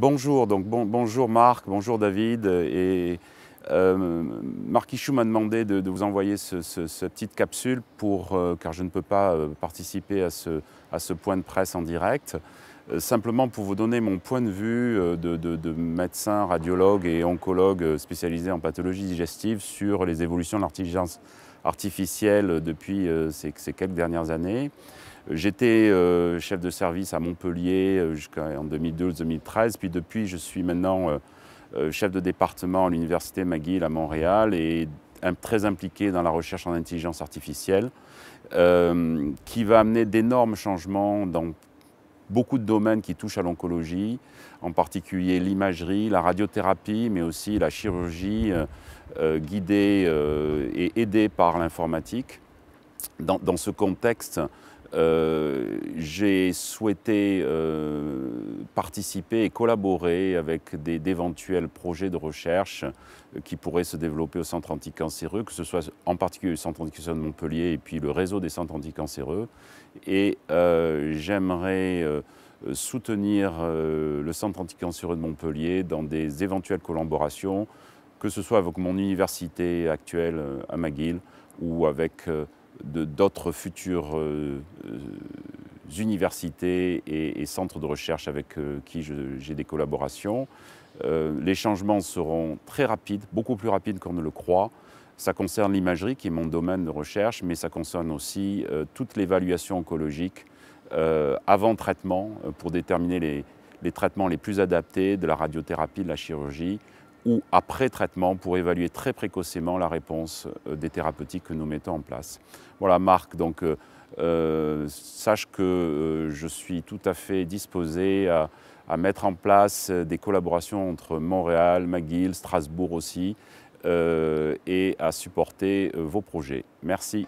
Bonjour, donc bonjour Marc, bonjour David. Euh, et euh, Marc Ichou m'a demandé de, vous envoyer ce, cette petite capsule pour, euh, car je ne peux pas participer à ce, point de presse en direct, simplement pour vous donner mon point de vue de, médecin, radiologue et oncologue spécialisé en pathologie digestive sur les évolutions de l'intelligence artificielle depuis euh, ces, quelques dernières années. J'étais euh, chef de service à Montpellier euh, jusqu'en 2012-2013, puis depuis je suis maintenant chef de département à l'université McGill à Montréal et très impliqué dans la recherche en intelligence artificielle, qui va amener d'énormes changements dans beaucoup de domaines qui touchent à l'oncologie, en particulier l'imagerie, la radiothérapie, mais aussi la chirurgie euh, euh, guidée euh, et aidée par l'informatique. dans, ce contexte, euh, j'ai souhaité euh, participer et collaborer avec d'éventuels projets de recherche euh, qui pourraient se développer au centre anticancéreux, que ce soit en particulier le centre anticancéreux de Montpellier et puis le réseau des centres anticancéreux. Et j'aimerais soutenir le centre anticancéreux de Montpellier dans des éventuelles collaborations, que ce soit avec mon université actuelle à McGill ou avec d'autres futures euh, euh, universités et, centres de recherche avec euh, qui j'ai des collaborations. les changements seront très rapides, beaucoup plus rapides qu'on ne le croit. Ça concerne l'imagerie, qui est mon domaine de recherche, mais ça concerne aussi toute l'évaluation oncologique avant traitement pour déterminer les, les traitements les plus adaptés de la radiothérapie, de la chirurgie, ou après traitement pour évaluer très précocement la réponse euh, des thérapeutiques que nous mettons en place. Voilà Marc, donc euh, euh, sache que je suis tout à fait disposé à, mettre en place des collaborations entre Montréal, McGill, Strasbourg aussi, et à supporter vos projets. Merci.